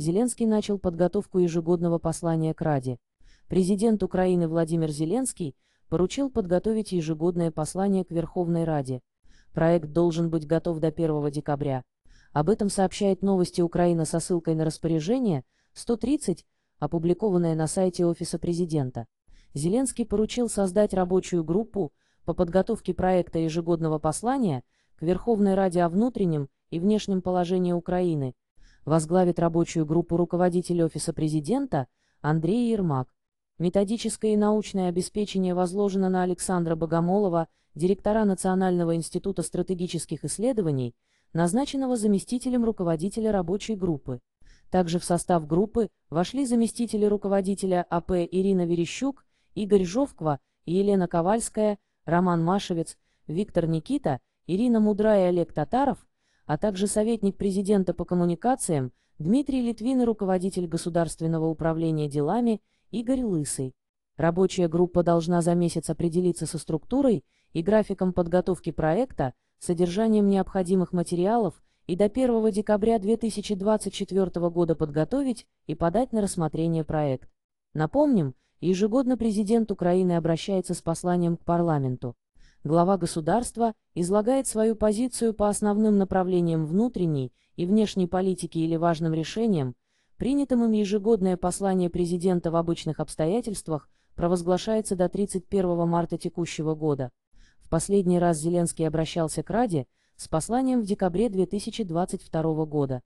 Зеленский начал подготовку ежегодного послания к Раде. Президент Украины Владимир Зеленский поручил подготовить ежегодное послание к Верховной Раде. Проект должен быть готов до 1 декабря. Об этом сообщает новости Украина со ссылкой на распоряжение 130, опубликованное на сайте Офиса Президента. Зеленский поручил создать рабочую группу по подготовке проекта ежегодного послания к Верховной Раде о внутреннем и внешнем положении Украины, возглавит рабочую группу руководитель Офиса Президента Андрей Ермак. Методическое и научное обеспечение возложено на Александра Богомолова, директора Национального института стратегических исследований, назначенного заместителем руководителя рабочей группы. Также в состав группы вошли заместители руководителя АП Ирина Верещук, Игорь Жовква, Елена Ковальская, Роман Машевец, Виктор Никита, Ирина Мудра и Олег Татаров – а также советник президента по коммуникациям Дмитрий Литвин и руководитель Государственного управления делами Игорь Лысый. Рабочая группа должна за месяц определиться со структурой и графиком подготовки проекта, содержанием необходимых материалов и до 1 декабря 2024 года подготовить и подать на рассмотрение проект. Напомним, ежегодно президент Украины обращается с посланием к парламенту глава государства излагает свою позицию по основным направлениям внутренней и внешней политики или важным решениям, принятым им ежегодное послание президента в обычных обстоятельствах провозглашается до 31 марта текущего года. В последний раз Зеленский обращался к Раде с посланием в декабре 2022 года.